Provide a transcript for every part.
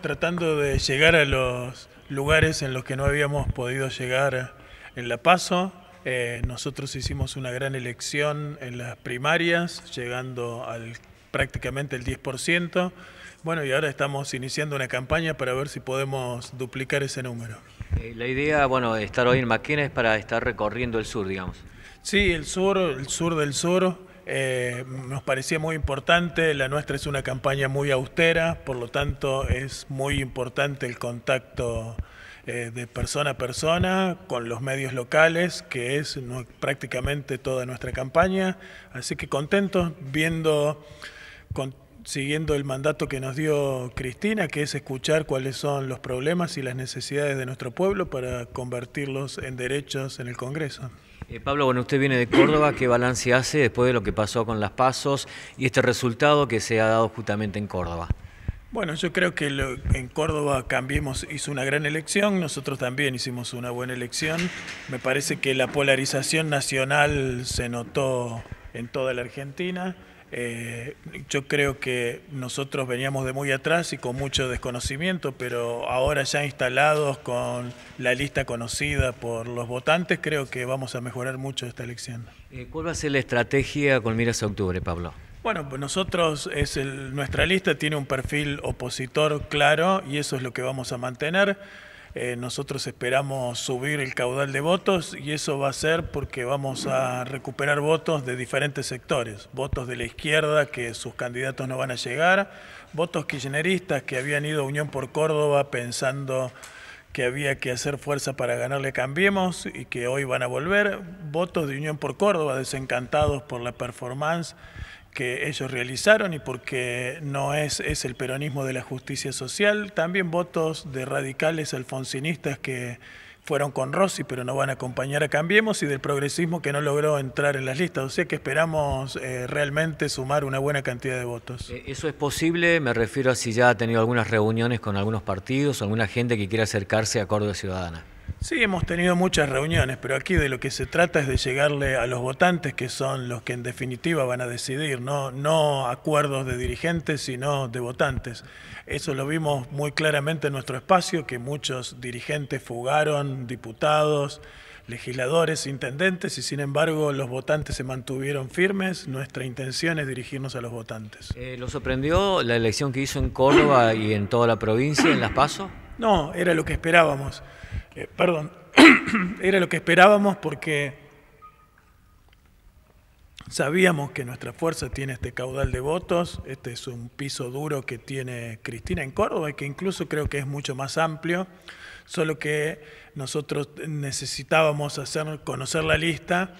tratando de llegar a los lugares en los que no habíamos podido llegar en La Paso. Eh, nosotros hicimos una gran elección en las primarias, llegando al prácticamente el 10%. Bueno, y ahora estamos iniciando una campaña para ver si podemos duplicar ese número. Eh, la idea, bueno, de estar hoy en maquines para estar recorriendo el sur, digamos. Sí, el sur, el sur del sur, eh, nos parecía muy importante, la nuestra es una campaña muy austera, por lo tanto es muy importante el contacto eh, de persona a persona con los medios locales, que es prácticamente toda nuestra campaña. Así que contentos viendo... siguiendo el mandato que nos dio Cristina, que es escuchar cuáles son los problemas y las necesidades de nuestro pueblo para convertirlos en derechos en el Congreso. Eh, Pablo, bueno, usted viene de Córdoba, ¿qué balance hace después de lo que pasó con las pasos y este resultado que se ha dado justamente en Córdoba? Bueno, yo creo que en Córdoba Cambiemos hizo una gran elección, nosotros también hicimos una buena elección. Me parece que la polarización nacional se notó en toda la Argentina. Eh, yo creo que nosotros veníamos de muy atrás y con mucho desconocimiento, pero ahora ya instalados con la lista conocida por los votantes, creo que vamos a mejorar mucho esta elección. Eh, ¿Cuál va a ser la estrategia con miras a octubre, Pablo? Bueno, pues nosotros, es nuestra lista tiene un perfil opositor claro y eso es lo que vamos a mantener. Eh, nosotros esperamos subir el caudal de votos y eso va a ser porque vamos a recuperar votos de diferentes sectores, votos de la izquierda que sus candidatos no van a llegar, votos kirchneristas que habían ido a Unión por Córdoba pensando que había que hacer fuerza para ganarle Cambiemos y que hoy van a volver, votos de Unión por Córdoba desencantados por la performance que ellos realizaron y porque no es, es el peronismo de la justicia social, también votos de radicales alfonsinistas que fueron con Rossi, pero no van a acompañar a Cambiemos, y del progresismo que no logró entrar en las listas. O sea que esperamos eh, realmente sumar una buena cantidad de votos. Eh, ¿Eso es posible? Me refiero a si ya ha tenido algunas reuniones con algunos partidos, o alguna gente que quiera acercarse a Córdoba Ciudadana. Sí, hemos tenido muchas reuniones, pero aquí de lo que se trata es de llegarle a los votantes, que son los que en definitiva van a decidir, no, acuerdos de dirigentes, sino de votantes. Eso lo vimos muy claramente en nuestro espacio, que muchos dirigentes fugaron, diputados, legisladores, intendentes, y sin embargo los votantes se mantuvieron firmes. Nuestra intención es dirigirnos a los votantes. Eh, ¿Lo sorprendió la elección que hizo en Córdoba y en toda la provincia, en Las Pasos? No, era lo que esperábamos. Eh, perdón, era lo que esperábamos porque sabíamos que nuestra fuerza tiene este caudal de votos, este es un piso duro que tiene Cristina en Córdoba y que incluso creo que es mucho más amplio, solo que nosotros necesitábamos hacer conocer la lista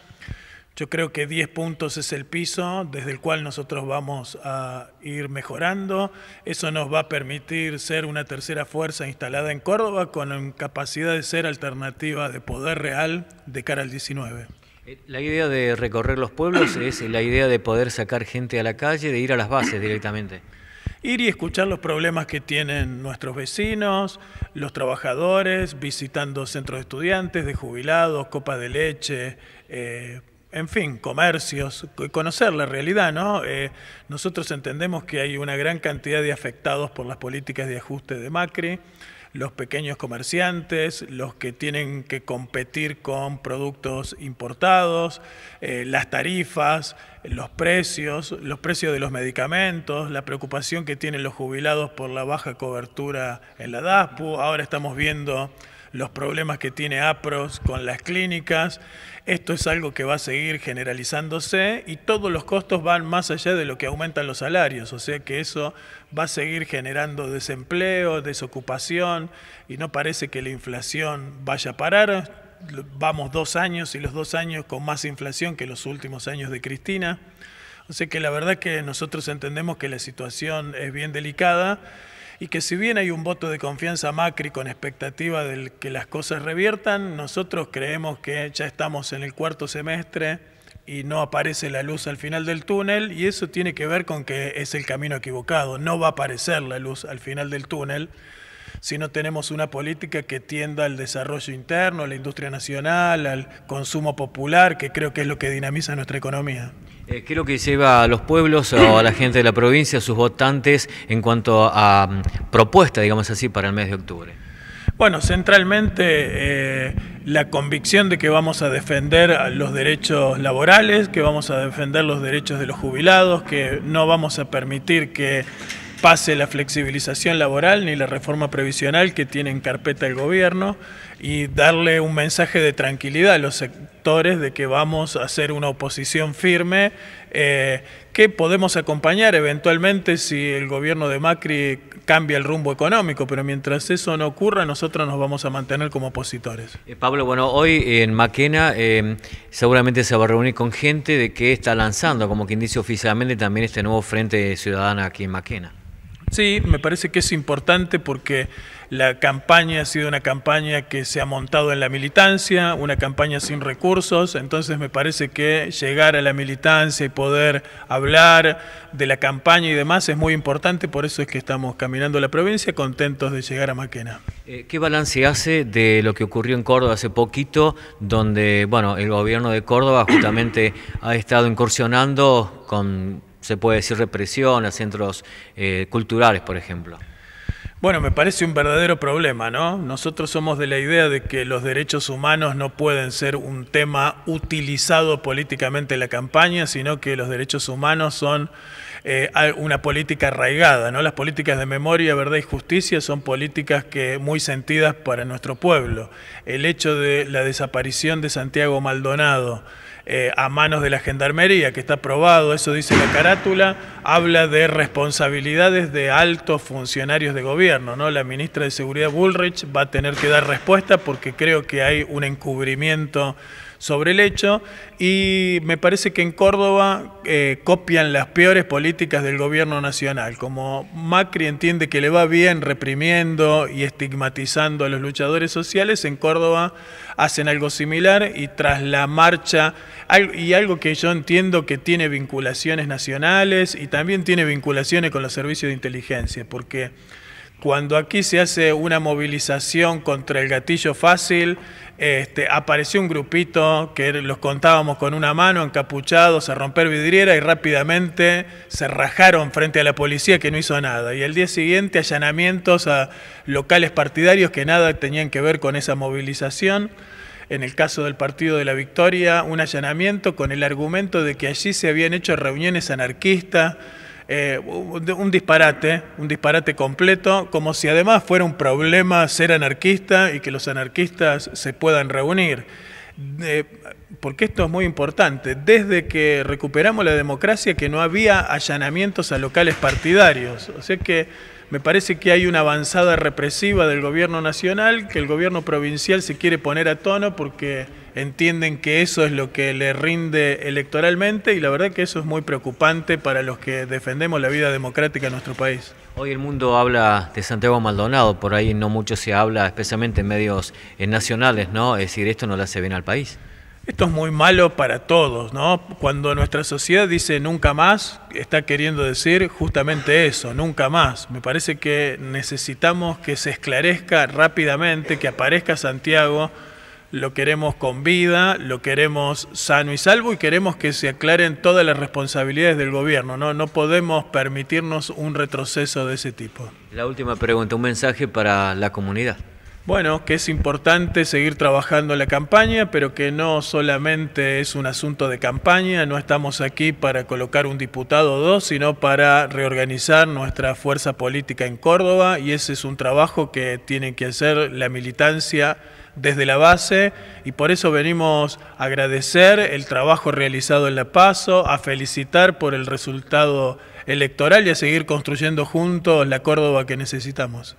yo creo que 10 puntos es el piso desde el cual nosotros vamos a ir mejorando. Eso nos va a permitir ser una tercera fuerza instalada en Córdoba con capacidad de ser alternativa de poder real de cara al 19. Eh, la idea de recorrer los pueblos es la idea de poder sacar gente a la calle, de ir a las bases directamente ir y escuchar los problemas que tienen nuestros vecinos, los trabajadores, visitando centros de estudiantes, de jubilados, copas de leche, eh, en fin, comercios, conocer la realidad, ¿no? Eh, nosotros entendemos que hay una gran cantidad de afectados por las políticas de ajuste de Macri, los pequeños comerciantes, los que tienen que competir con productos importados, eh, las tarifas, los precios, los precios de los medicamentos, la preocupación que tienen los jubilados por la baja cobertura en la DASPU. Ahora estamos viendo los problemas que tiene APROS con las clínicas. Esto es algo que va a seguir generalizándose y todos los costos van más allá de lo que aumentan los salarios, o sea que eso va a seguir generando desempleo, desocupación y no parece que la inflación vaya a parar. Vamos dos años y los dos años con más inflación que los últimos años de Cristina. O sea que la verdad que nosotros entendemos que la situación es bien delicada y que si bien hay un voto de confianza Macri con expectativa de que las cosas reviertan, nosotros creemos que ya estamos en el cuarto semestre y no aparece la luz al final del túnel y eso tiene que ver con que es el camino equivocado, no va a aparecer la luz al final del túnel si no tenemos una política que tienda al desarrollo interno, a la industria nacional, al consumo popular, que creo que es lo que dinamiza nuestra economía. Eh, ¿Qué es lo que lleva a los pueblos o a la gente de la provincia, a sus votantes, en cuanto a mm, propuesta, digamos así, para el mes de octubre? Bueno, centralmente eh, la convicción de que vamos a defender los derechos laborales, que vamos a defender los derechos de los jubilados, que no vamos a permitir que pase la flexibilización laboral ni la reforma previsional que tiene en carpeta el gobierno y darle un mensaje de tranquilidad a los sectores de que vamos a hacer una oposición firme eh, que podemos acompañar eventualmente si el gobierno de Macri cambia el rumbo económico, pero mientras eso no ocurra nosotros nos vamos a mantener como opositores. Eh, Pablo, bueno, hoy en Maquena eh, seguramente se va a reunir con gente de que está lanzando, como quien dice oficialmente, también este nuevo Frente Ciudadana aquí en Maquena. Sí, me parece que es importante porque la campaña ha sido una campaña que se ha montado en la militancia, una campaña sin recursos, entonces me parece que llegar a la militancia y poder hablar de la campaña y demás es muy importante, por eso es que estamos caminando la provincia contentos de llegar a Maquena. Eh, ¿Qué balance hace de lo que ocurrió en Córdoba hace poquito, donde bueno, el gobierno de Córdoba justamente ha estado incursionando con se puede decir represión a centros eh, culturales, por ejemplo. Bueno, me parece un verdadero problema, ¿no? Nosotros somos de la idea de que los derechos humanos no pueden ser un tema utilizado políticamente en la campaña, sino que los derechos humanos son eh, una política arraigada, ¿no? Las políticas de memoria, verdad y justicia son políticas que muy sentidas para nuestro pueblo. El hecho de la desaparición de Santiago Maldonado, eh, a manos de la gendarmería, que está probado, eso dice la carátula, habla de responsabilidades de altos funcionarios de gobierno, ¿no? La ministra de Seguridad Bullrich va a tener que dar respuesta porque creo que hay un encubrimiento sobre el hecho y me parece que en Córdoba eh, copian las peores políticas del gobierno nacional. Como Macri entiende que le va bien reprimiendo y estigmatizando a los luchadores sociales, en Córdoba hacen algo similar y tras la marcha, y algo que yo entiendo que tiene vinculaciones nacionales y también tiene vinculaciones con los servicios de inteligencia, porque... Cuando aquí se hace una movilización contra el gatillo fácil, este, apareció un grupito que los contábamos con una mano, encapuchados, a romper vidriera y rápidamente se rajaron frente a la policía que no hizo nada. Y el día siguiente allanamientos a locales partidarios que nada tenían que ver con esa movilización. En el caso del Partido de la Victoria, un allanamiento con el argumento de que allí se habían hecho reuniones anarquistas eh, un disparate, un disparate completo, como si además fuera un problema ser anarquista y que los anarquistas se puedan reunir. Eh, porque esto es muy importante, desde que recuperamos la democracia que no había allanamientos a locales partidarios, o sea que me parece que hay una avanzada represiva del gobierno nacional, que el gobierno provincial se quiere poner a tono porque entienden que eso es lo que le rinde electoralmente y la verdad que eso es muy preocupante para los que defendemos la vida democrática en nuestro país. Hoy el mundo habla de Santiago Maldonado, por ahí no mucho se habla, especialmente en medios nacionales, ¿no? Es decir, esto no le hace bien al país. Esto es muy malo para todos, ¿no? Cuando nuestra sociedad dice nunca más, está queriendo decir justamente eso, nunca más. Me parece que necesitamos que se esclarezca rápidamente, que aparezca Santiago lo queremos con vida, lo queremos sano y salvo y queremos que se aclaren todas las responsabilidades del gobierno. No, no podemos permitirnos un retroceso de ese tipo. La última pregunta, un mensaje para la comunidad bueno, que es importante seguir trabajando en la campaña, pero que no solamente es un asunto de campaña, no estamos aquí para colocar un diputado o dos, sino para reorganizar nuestra fuerza política en Córdoba y ese es un trabajo que tiene que hacer la militancia desde la base y por eso venimos a agradecer el trabajo realizado en La Paso, a felicitar por el resultado electoral y a seguir construyendo juntos la Córdoba que necesitamos.